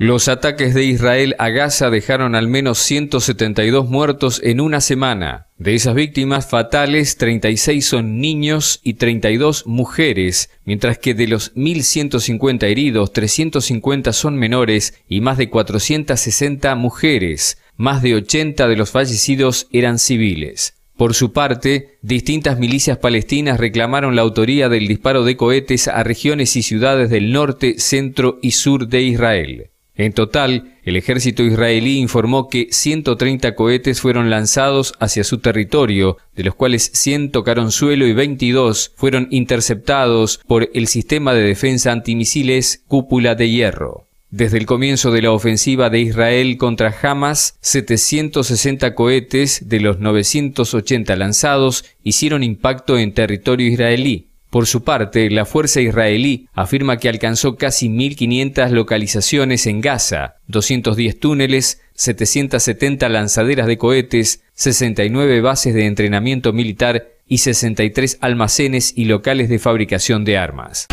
Los ataques de Israel a Gaza dejaron al menos 172 muertos en una semana. De esas víctimas fatales, 36 son niños y 32 mujeres, mientras que de los 1.150 heridos, 350 son menores y más de 460 mujeres. Más de 80 de los fallecidos eran civiles. Por su parte, distintas milicias palestinas reclamaron la autoría del disparo de cohetes a regiones y ciudades del norte, centro y sur de Israel. En total, el ejército israelí informó que 130 cohetes fueron lanzados hacia su territorio, de los cuales 100 tocaron suelo y 22 fueron interceptados por el sistema de defensa antimisiles Cúpula de Hierro. Desde el comienzo de la ofensiva de Israel contra Hamas, 760 cohetes de los 980 lanzados hicieron impacto en territorio israelí, por su parte, la fuerza israelí afirma que alcanzó casi 1.500 localizaciones en Gaza, 210 túneles, 770 lanzaderas de cohetes, 69 bases de entrenamiento militar y 63 almacenes y locales de fabricación de armas.